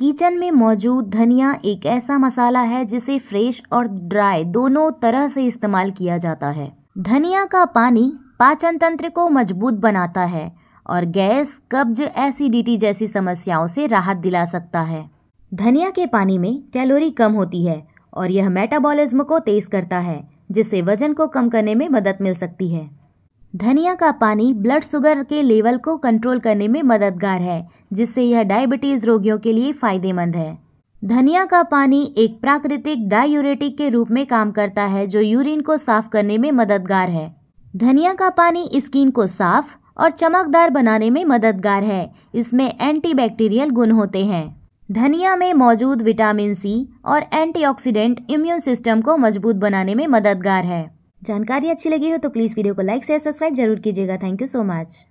kitchen में मौजूद धनिया एक ऐसा मसाला है जिसे फ्रेश और ड्राई दोनों तरह से इस्तेमाल किया जाता है धनिया का पानी पाचन तंत्र को मजबूत बनाता है और गैस कब्ज एसिडिटी जैसी समस्याओं से राहत दिला सकता है धनिया के पानी में कैलोरी कम होती है और यह मेटाबॉलिज्म को तेज करता है जिससे वजन को कम करने में मदद मिल सकती है धनिया का पानी ब्लड शुगर के लेवल को कंट्रोल करने में मददगार है जिससे यह डायबिटीज़ रोगियों के लिए फ़ायदेमंद है धनिया का पानी एक प्राकृतिक डायूरेटिक के रूप में काम करता है जो यूरिन को साफ करने में मददगार है धनिया का पानी स्किन को साफ और चमकदार बनाने में मददगार है इसमें एंटीबैक्टीरियल गुण होते हैं धनिया में मौजूद विटामिन सी और एंटीऑक्सीडेंट इम्यून सिस्टम को मजबूत बनाने में मददगार है जानकारी अच्छी लगी हो तो प्लीज़ वीडियो को लाइक शेयर सब्सक्राइब जरूर कीजिएगा थैंक यू सो मच